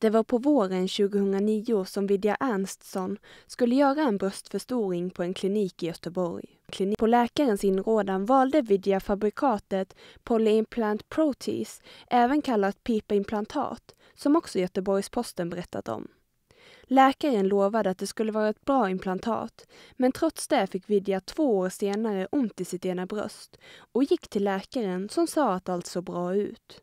Det var på våren 2009 som Vidja Ernstsson skulle göra en bröstförstoring på en klinik i Göteborg. På läkarens inrådan valde Vidja fabrikatet Polyimplant Protease, även kallat pipimplantat, som också Göteborgs-Posten berättat om. Läkaren lovade att det skulle vara ett bra implantat, men trots det fick Vidja två år senare ont i sitt ena bröst och gick till läkaren som sa att allt såg bra ut.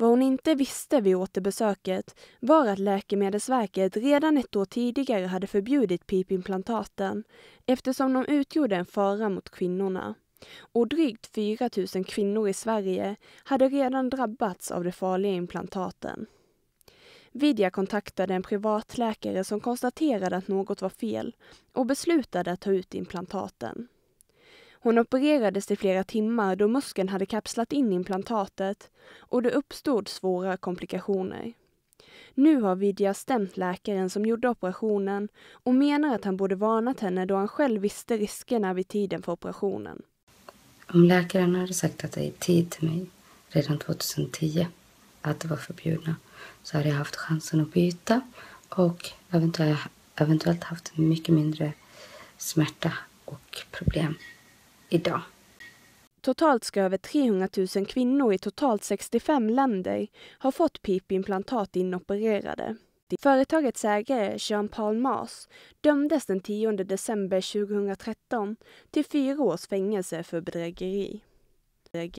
Vad hon inte visste vid återbesöket var att Läkemedelsverket redan ett år tidigare hade förbjudit pipimplantaten eftersom de utgjorde en fara mot kvinnorna. Och drygt 4 000 kvinnor i Sverige hade redan drabbats av de farliga implantaten. Vidja kontaktade en privatläkare som konstaterade att något var fel och beslutade att ta ut implantaten. Hon opererades i flera timmar då muskeln hade kapslat in implantatet och det uppstod svåra komplikationer. Nu har Vidya stämt läkaren som gjorde operationen och menar att han borde varnat henne då han själv visste riskerna vid tiden för operationen. Om läkaren hade sagt att det i tid till mig redan 2010 att det var förbjudna så hade jag haft chansen att byta och eventuellt, eventuellt haft mycket mindre smärta och problem idag. Totalt ska över 300 000 kvinnor i totalt 65 länder ha fått pipimplantat inopererade. Företagets ägare Jean-Paul Mas dömdes den 10 december 2013 till fyra års fängelse för bedrägeri.